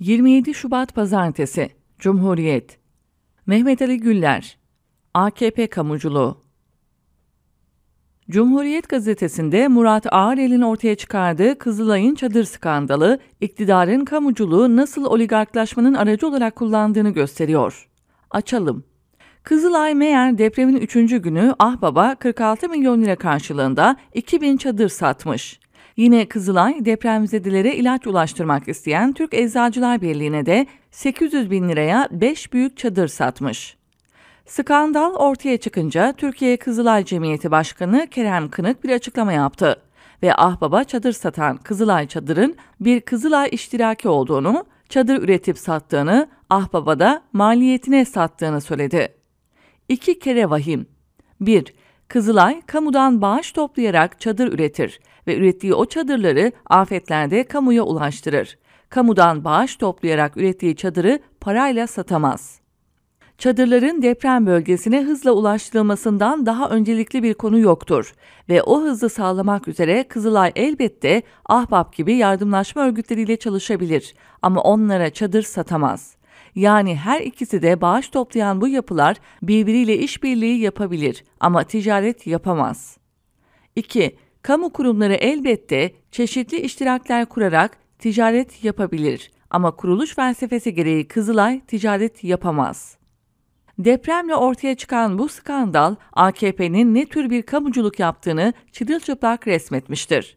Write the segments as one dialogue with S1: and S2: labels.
S1: 27 Şubat Pazartesi Cumhuriyet Mehmet Ali Güller AKP Kamuculuğu Cumhuriyet gazetesinde Murat Ağarel'in ortaya çıkardığı Kızılay'ın çadır skandalı, iktidarın kamuculuğu nasıl oligarklaşmanın aracı olarak kullandığını gösteriyor. Açalım. Kızılay meğer depremin 3. günü Ahbaba 46 milyon lira karşılığında 2000 çadır satmış. Yine Kızılay depremzedelere ilaç ulaştırmak isteyen Türk Eczacılar Birliği'ne de 800 bin liraya 5 büyük çadır satmış. Skandal ortaya çıkınca Türkiye Kızılay Cemiyeti Başkanı Kerem Kınık bir açıklama yaptı ve Ahbaba çadır satan Kızılay Çadır'ın bir Kızılay iştiraki olduğunu, çadır üretip sattığını, Ahbaba'da maliyetine sattığını söyledi. İki kere vahim. 1. Kızılay, kamudan bağış toplayarak çadır üretir ve ürettiği o çadırları afetlerde kamuya ulaştırır. Kamudan bağış toplayarak ürettiği çadırı parayla satamaz. Çadırların deprem bölgesine hızla ulaştırılmasından daha öncelikli bir konu yoktur ve o hızı sağlamak üzere Kızılay elbette Ahbap gibi yardımlaşma örgütleriyle çalışabilir ama onlara çadır satamaz. Yani her ikisi de bağış toplayan bu yapılar birbiriyle işbirliği yapabilir ama ticaret yapamaz. 2. Kamu kurumları elbette çeşitli iştirakler kurarak ticaret yapabilir ama kuruluş felsefesi gereği Kızılay ticaret yapamaz. Depremle ortaya çıkan bu skandal AKP'nin ne tür bir kamuculuk yaptığını çıplak resmetmiştir.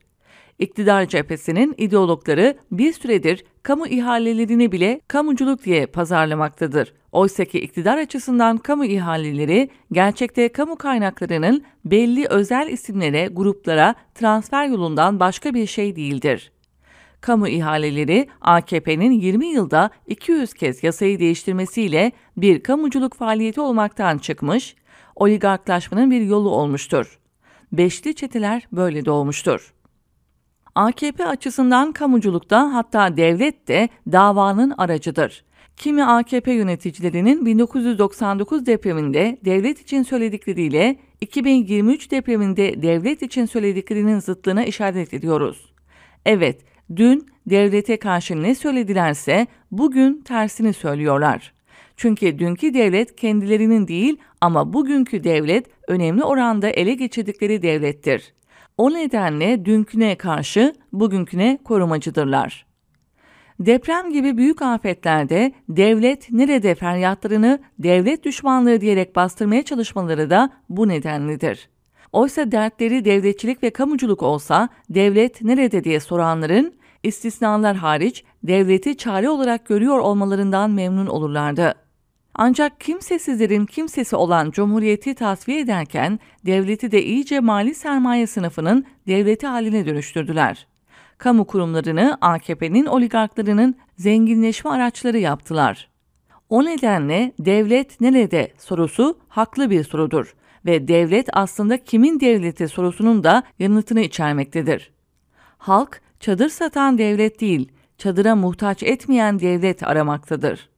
S1: İktidar cephesinin ideologları bir süredir kamu ihalelerini bile kamuculuk diye pazarlamaktadır. Oysa ki iktidar açısından kamu ihaleleri gerçekte kamu kaynaklarının belli özel isimlere, gruplara transfer yolundan başka bir şey değildir. Kamu ihaleleri AKP'nin 20 yılda 200 kez yasayı değiştirmesiyle bir kamuculuk faaliyeti olmaktan çıkmış, oligarklaşmanın bir yolu olmuştur. Beşli çeteler böyle doğmuştur. AKP açısından kamuculukta hatta devlet de davanın aracıdır. Kimi AKP yöneticilerinin 1999 depreminde devlet için söyledikleriyle 2023 depreminde devlet için söylediklerinin zıtlığına işaret ediyoruz. Evet, dün devlete karşı ne söyledilerse bugün tersini söylüyorlar. Çünkü dünkü devlet kendilerinin değil ama bugünkü devlet önemli oranda ele geçirdikleri devlettir. O nedenle dünküne karşı bugünküne korumacıdırlar. Deprem gibi büyük afetlerde devlet nerede feryatlarını devlet düşmanlığı diyerek bastırmaya çalışmaları da bu nedenlidir. Oysa dertleri devletçilik ve kamuculuk olsa devlet nerede diye soranların istisnalar hariç devleti çare olarak görüyor olmalarından memnun olurlardı. Ancak kimsesizlerin kimsesi olan cumhuriyeti tasfiye ederken devleti de iyice mali sermaye sınıfının devleti haline dönüştürdüler. Kamu kurumlarını AKP'nin oligarklarının zenginleşme araçları yaptılar. O nedenle devlet nerede sorusu haklı bir sorudur ve devlet aslında kimin devleti sorusunun da yanıtını içermektedir. Halk çadır satan devlet değil, çadıra muhtaç etmeyen devlet aramaktadır.